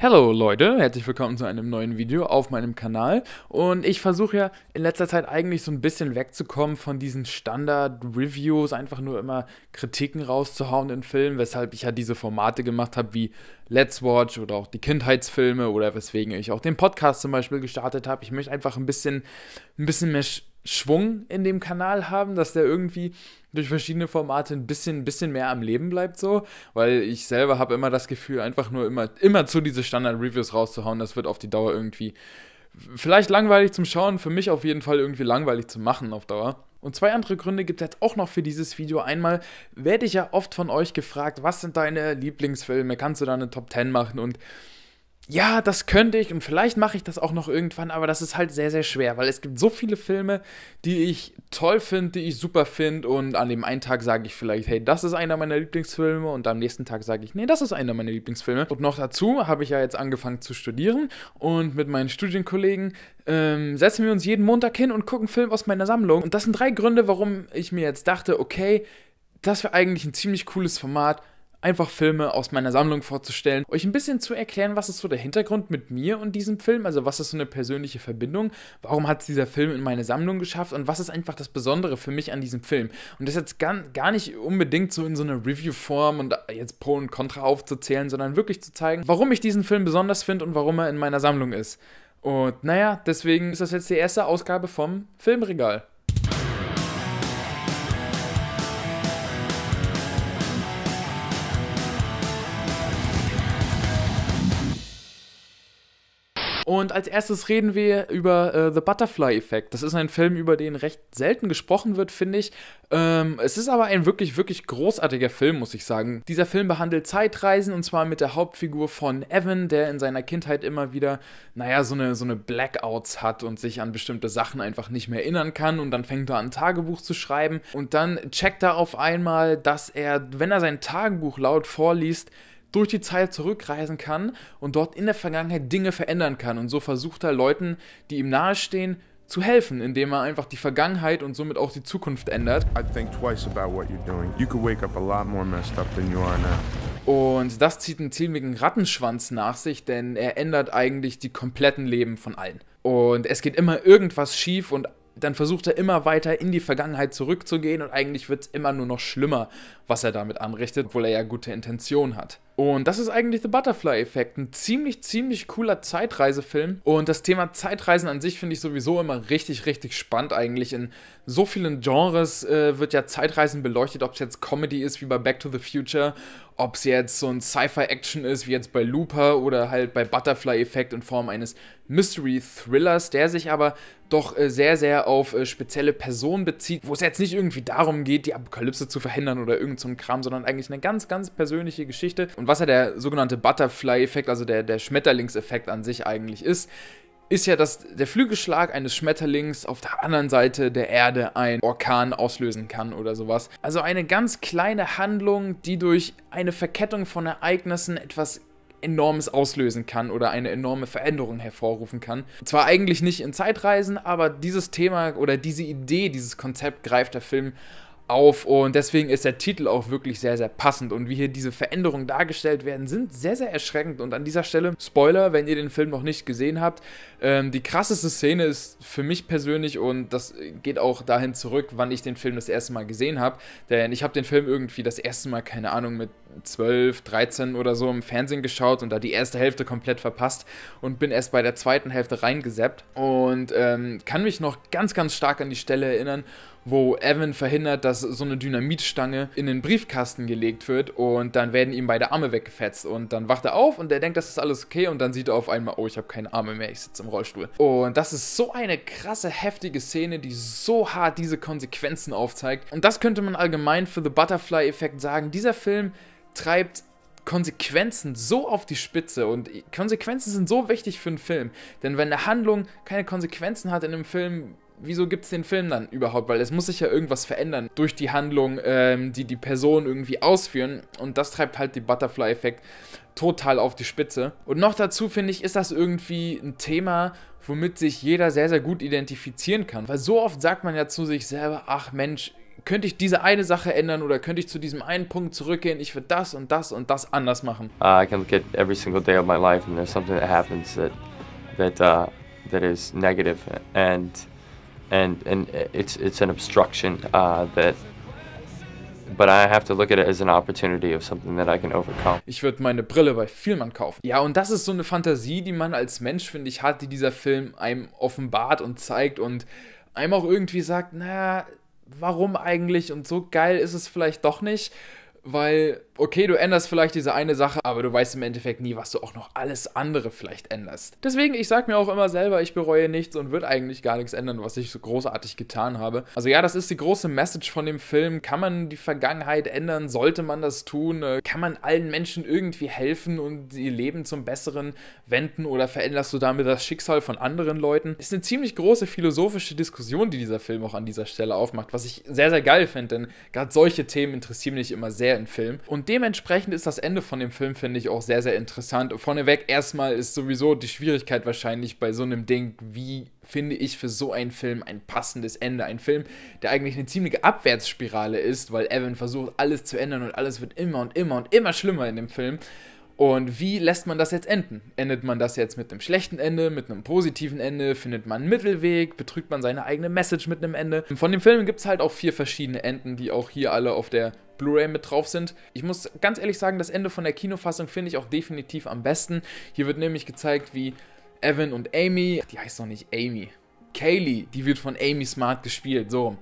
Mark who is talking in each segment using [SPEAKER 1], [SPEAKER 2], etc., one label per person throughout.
[SPEAKER 1] Hallo Leute, herzlich willkommen zu einem neuen Video auf meinem Kanal und ich versuche ja in letzter Zeit eigentlich so ein bisschen wegzukommen von diesen Standard-Reviews, einfach nur immer Kritiken rauszuhauen in Filmen, weshalb ich ja diese Formate gemacht habe wie Let's Watch oder auch die Kindheitsfilme oder weswegen ich auch den Podcast zum Beispiel gestartet habe. Ich möchte einfach ein bisschen, ein bisschen mehr Schwung in dem Kanal haben, dass der irgendwie durch verschiedene Formate ein bisschen, bisschen mehr am Leben bleibt so, weil ich selber habe immer das Gefühl, einfach nur immer, immer zu diese Standard-Reviews rauszuhauen, das wird auf die Dauer irgendwie vielleicht langweilig zum Schauen, für mich auf jeden Fall irgendwie langweilig zu machen auf Dauer. Und zwei andere Gründe gibt es jetzt auch noch für dieses Video. Einmal werde ich ja oft von euch gefragt, was sind deine Lieblingsfilme, kannst du da eine Top 10 machen und ja, das könnte ich und vielleicht mache ich das auch noch irgendwann, aber das ist halt sehr, sehr schwer, weil es gibt so viele Filme, die ich toll finde, die ich super finde und an dem einen Tag sage ich vielleicht, hey, das ist einer meiner Lieblingsfilme und am nächsten Tag sage ich, nee, das ist einer meiner Lieblingsfilme. Und noch dazu habe ich ja jetzt angefangen zu studieren und mit meinen Studienkollegen ähm, setzen wir uns jeden Montag hin und gucken Filme aus meiner Sammlung. Und das sind drei Gründe, warum ich mir jetzt dachte, okay, das wäre eigentlich ein ziemlich cooles Format einfach Filme aus meiner Sammlung vorzustellen, euch ein bisschen zu erklären, was ist so der Hintergrund mit mir und diesem Film, also was ist so eine persönliche Verbindung, warum hat es dieser Film in meine Sammlung geschafft und was ist einfach das Besondere für mich an diesem Film. Und das jetzt gar, gar nicht unbedingt so in so einer Review-Form und äh, jetzt Pro und Contra aufzuzählen, sondern wirklich zu zeigen, warum ich diesen Film besonders finde und warum er in meiner Sammlung ist. Und naja, deswegen ist das jetzt die erste Ausgabe vom Filmregal. Und als erstes reden wir über äh, The Butterfly Effect. Das ist ein Film, über den recht selten gesprochen wird, finde ich. Ähm, es ist aber ein wirklich, wirklich großartiger Film, muss ich sagen. Dieser Film behandelt Zeitreisen und zwar mit der Hauptfigur von Evan, der in seiner Kindheit immer wieder, naja, so eine, so eine Blackouts hat und sich an bestimmte Sachen einfach nicht mehr erinnern kann. Und dann fängt er an, ein Tagebuch zu schreiben. Und dann checkt er auf einmal, dass er, wenn er sein Tagebuch laut vorliest, durch die Zeit zurückreisen kann und dort in der Vergangenheit Dinge verändern kann. Und so versucht er Leuten, die ihm nahestehen, zu helfen, indem er einfach die Vergangenheit und somit auch die Zukunft ändert. Und das zieht einen ziemlichen Rattenschwanz nach sich, denn er ändert eigentlich die kompletten Leben von allen. Und es geht immer irgendwas schief und dann versucht er immer weiter in die Vergangenheit zurückzugehen und eigentlich wird es immer nur noch schlimmer, was er damit anrichtet, obwohl er ja gute Intentionen hat. Und das ist eigentlich The Butterfly-Effekt. Ein ziemlich, ziemlich cooler Zeitreisefilm. Und das Thema Zeitreisen an sich finde ich sowieso immer richtig, richtig spannend eigentlich. In so vielen Genres äh, wird ja Zeitreisen beleuchtet, ob es jetzt Comedy ist wie bei Back to the Future, ob es jetzt so ein Sci-Fi-Action ist wie jetzt bei Looper oder halt bei Butterfly-Effekt in Form eines Mystery-Thrillers, der sich aber doch äh, sehr, sehr auf äh, spezielle Personen bezieht, wo es jetzt nicht irgendwie darum geht, die Apokalypse zu verhindern oder irgend so Kram, sondern eigentlich eine ganz, ganz persönliche Geschichte. Und was ja der sogenannte Butterfly-Effekt, also der, der Schmetterlingseffekt an sich eigentlich ist, ist ja, dass der Flügelschlag eines Schmetterlings auf der anderen Seite der Erde einen Orkan auslösen kann oder sowas. Also eine ganz kleine Handlung, die durch eine Verkettung von Ereignissen etwas enormes auslösen kann oder eine enorme Veränderung hervorrufen kann. Zwar eigentlich nicht in Zeitreisen, aber dieses Thema oder diese Idee, dieses Konzept greift der Film auf und deswegen ist der Titel auch wirklich sehr, sehr passend und wie hier diese Veränderungen dargestellt werden, sind sehr, sehr erschreckend und an dieser Stelle, Spoiler, wenn ihr den Film noch nicht gesehen habt, ähm, die krasseste Szene ist für mich persönlich und das geht auch dahin zurück, wann ich den Film das erste Mal gesehen habe, denn ich habe den Film irgendwie das erste Mal, keine Ahnung, mit 12, 13 oder so im Fernsehen geschaut und da die erste Hälfte komplett verpasst und bin erst bei der zweiten Hälfte reingeseppt und ähm, kann mich noch ganz, ganz stark an die Stelle erinnern, wo Evan verhindert, dass so eine Dynamitstange in den Briefkasten gelegt wird und dann werden ihm beide Arme weggefetzt und dann wacht er auf und er denkt, das ist alles okay und dann sieht er auf einmal, oh, ich habe keine Arme mehr, ich sitze im Rollstuhl. Und das ist so eine krasse, heftige Szene, die so hart diese Konsequenzen aufzeigt. Und das könnte man allgemein für The Butterfly-Effekt sagen. Dieser Film treibt Konsequenzen so auf die Spitze und Konsequenzen sind so wichtig für einen Film, denn wenn eine Handlung keine Konsequenzen hat in einem Film, wieso gibt es den Film dann überhaupt? Weil es muss sich ja irgendwas verändern durch die Handlung, ähm, die die Personen irgendwie ausführen. Und das treibt halt den Butterfly-Effekt total auf die Spitze. Und noch dazu finde ich, ist das irgendwie ein Thema, womit sich jeder sehr, sehr gut identifizieren kann. Weil so oft sagt man ja zu sich selber, ach Mensch, könnte ich diese eine Sache ändern oder könnte ich zu diesem einen Punkt zurückgehen, ich würde das und das und das anders machen. Uh, I can look at every single day of my life and there's something that happens that, that, uh, that is negative and and and it's it's an obstruction uh, that. But I have to look at it as an opportunity of something that I can overcome. Ich würde meine Brille bei Vielmann kaufen. Ja, und das ist so eine Fantasie, die man als Mensch, finde ich, hat, die dieser Film einem offenbart und zeigt und einem auch irgendwie sagt, na, warum eigentlich? Und so geil ist es vielleicht doch nicht, weil okay, du änderst vielleicht diese eine Sache, aber du weißt im Endeffekt nie, was du auch noch alles andere vielleicht änderst. Deswegen, ich sag mir auch immer selber, ich bereue nichts und würde eigentlich gar nichts ändern, was ich so großartig getan habe. Also ja, das ist die große Message von dem Film. Kann man die Vergangenheit ändern? Sollte man das tun? Äh, kann man allen Menschen irgendwie helfen und ihr Leben zum Besseren wenden oder veränderst du damit das Schicksal von anderen Leuten? Ist eine ziemlich große philosophische Diskussion, die dieser Film auch an dieser Stelle aufmacht, was ich sehr, sehr geil finde, denn gerade solche Themen interessieren mich immer sehr in Filmen. Und dementsprechend ist das Ende von dem Film, finde ich, auch sehr, sehr interessant. Vorneweg erstmal ist sowieso die Schwierigkeit wahrscheinlich bei so einem Ding, wie finde ich für so einen Film ein passendes Ende. Ein Film, der eigentlich eine ziemliche Abwärtsspirale ist, weil Evan versucht, alles zu ändern und alles wird immer und immer und immer schlimmer in dem Film. Und wie lässt man das jetzt enden? Endet man das jetzt mit einem schlechten Ende, mit einem positiven Ende? Findet man einen Mittelweg? Betrügt man seine eigene Message mit einem Ende? Von dem Film gibt es halt auch vier verschiedene Enden, die auch hier alle auf der Blu-ray mit drauf sind. Ich muss ganz ehrlich sagen, das Ende von der Kinofassung finde ich auch definitiv am besten. Hier wird nämlich gezeigt, wie Evan und Amy, die heißt doch nicht Amy, Kaylee, die wird von Amy Smart gespielt, so.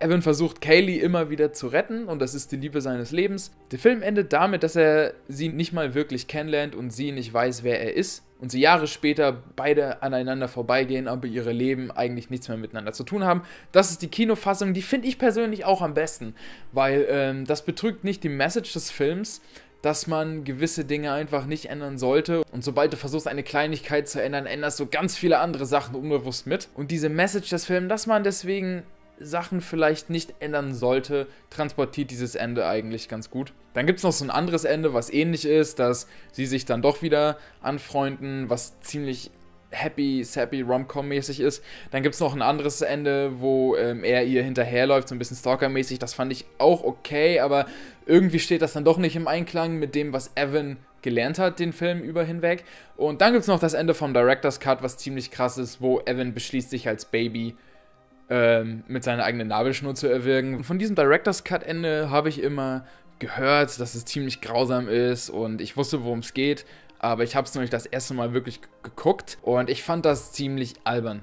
[SPEAKER 1] Evan versucht Kaylee immer wieder zu retten und das ist die Liebe seines Lebens. Der Film endet damit, dass er sie nicht mal wirklich kennenlernt und sie nicht weiß, wer er ist und sie Jahre später beide aneinander vorbeigehen, aber ihre Leben eigentlich nichts mehr miteinander zu tun haben. Das ist die Kinofassung, die finde ich persönlich auch am besten, weil ähm, das betrügt nicht die Message des Films, dass man gewisse Dinge einfach nicht ändern sollte. Und sobald du versuchst, eine Kleinigkeit zu ändern, änderst du ganz viele andere Sachen unbewusst mit. Und diese Message des Films, dass man deswegen Sachen vielleicht nicht ändern sollte, transportiert dieses Ende eigentlich ganz gut. Dann gibt es noch so ein anderes Ende, was ähnlich ist, dass sie sich dann doch wieder anfreunden, was ziemlich happy, sappy, rom-com-mäßig ist. Dann gibt es noch ein anderes Ende, wo ähm, er ihr hinterherläuft, so ein bisschen stalker-mäßig. Das fand ich auch okay, aber irgendwie steht das dann doch nicht im Einklang mit dem, was Evan gelernt hat, den Film über hinweg. Und dann gibt es noch das Ende vom Director's Cut, was ziemlich krass ist, wo Evan beschließt, sich als Baby ähm, mit seiner eigenen Nabelschnur zu erwirken. Von diesem Director's Cut Ende habe ich immer gehört, dass es ziemlich grausam ist und ich wusste, worum es geht, aber ich habe es nämlich das erste Mal wirklich geguckt und ich fand das ziemlich albern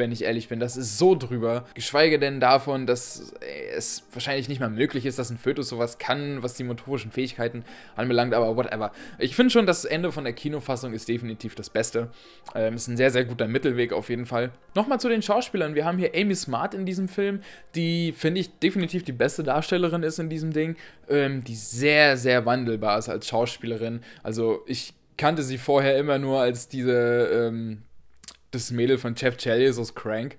[SPEAKER 1] wenn ich ehrlich bin. Das ist so drüber. Geschweige denn davon, dass es wahrscheinlich nicht mal möglich ist, dass ein Fötus sowas kann, was die motorischen Fähigkeiten anbelangt, aber whatever. Ich finde schon, das Ende von der Kinofassung ist definitiv das Beste. Ähm, ist ein sehr, sehr guter Mittelweg auf jeden Fall. Nochmal zu den Schauspielern. Wir haben hier Amy Smart in diesem Film, die, finde ich, definitiv die beste Darstellerin ist in diesem Ding, ähm, die sehr, sehr wandelbar ist als Schauspielerin. Also ich kannte sie vorher immer nur als diese ähm, das Mädel von Jeff Chalius aus Crank.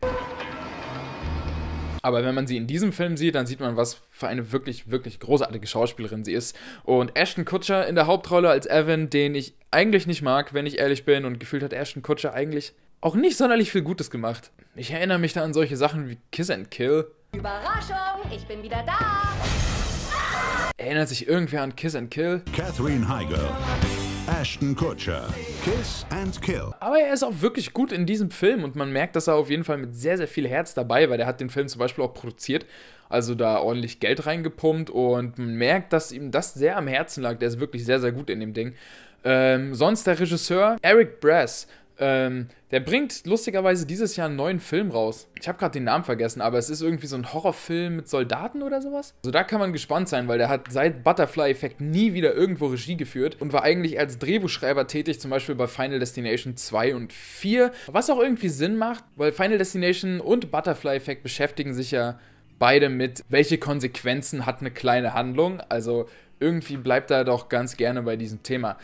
[SPEAKER 1] Aber wenn man sie in diesem Film sieht, dann sieht man, was für eine wirklich, wirklich großartige Schauspielerin sie ist. Und Ashton Kutcher in der Hauptrolle als Evan, den ich eigentlich nicht mag, wenn ich ehrlich bin. Und gefühlt hat Ashton Kutcher eigentlich auch nicht sonderlich viel Gutes gemacht. Ich erinnere mich da an solche Sachen wie Kiss and Kill. Überraschung, ich bin wieder da! Erinnert sich irgendwer an Kiss and Kill? Catherine Heigl. Ashton Kutcher, Kiss and Kill. Aber er ist auch wirklich gut in diesem Film und man merkt, dass er auf jeden Fall mit sehr, sehr viel Herz dabei war. Der hat den Film zum Beispiel auch produziert, also da ordentlich Geld reingepumpt und man merkt, dass ihm das sehr am Herzen lag. Der ist wirklich sehr, sehr gut in dem Ding. Ähm, sonst der Regisseur Eric Brass. Ähm, der bringt lustigerweise dieses Jahr einen neuen Film raus. Ich habe gerade den Namen vergessen, aber es ist irgendwie so ein Horrorfilm mit Soldaten oder sowas. So also da kann man gespannt sein, weil der hat seit Butterfly Effect nie wieder irgendwo Regie geführt und war eigentlich als Drehbuchschreiber tätig, zum Beispiel bei Final Destination 2 und 4. Was auch irgendwie Sinn macht, weil Final Destination und Butterfly Effect beschäftigen sich ja beide mit, welche Konsequenzen hat eine kleine Handlung. Also irgendwie bleibt er doch ganz gerne bei diesem Thema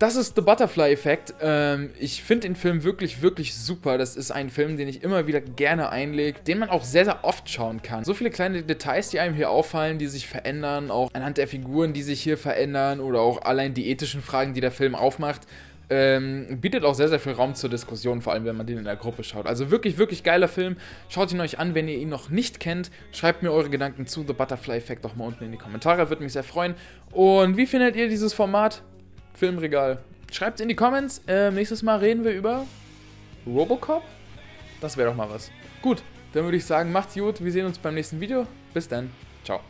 [SPEAKER 1] das ist The Butterfly Effect. Ähm, ich finde den Film wirklich, wirklich super. Das ist ein Film, den ich immer wieder gerne einlege, den man auch sehr, sehr oft schauen kann. So viele kleine Details, die einem hier auffallen, die sich verändern, auch anhand der Figuren, die sich hier verändern oder auch allein die ethischen Fragen, die der Film aufmacht. Ähm, bietet auch sehr, sehr viel Raum zur Diskussion, vor allem wenn man den in der Gruppe schaut. Also wirklich, wirklich geiler Film. Schaut ihn euch an, wenn ihr ihn noch nicht kennt. Schreibt mir eure Gedanken zu The Butterfly Effect doch mal unten in die Kommentare, würde mich sehr freuen. Und wie findet ihr dieses Format? Filmregal. Schreibt es in die Comments. Äh, nächstes Mal reden wir über Robocop. Das wäre doch mal was. Gut, dann würde ich sagen, macht's gut. Wir sehen uns beim nächsten Video. Bis dann. Ciao.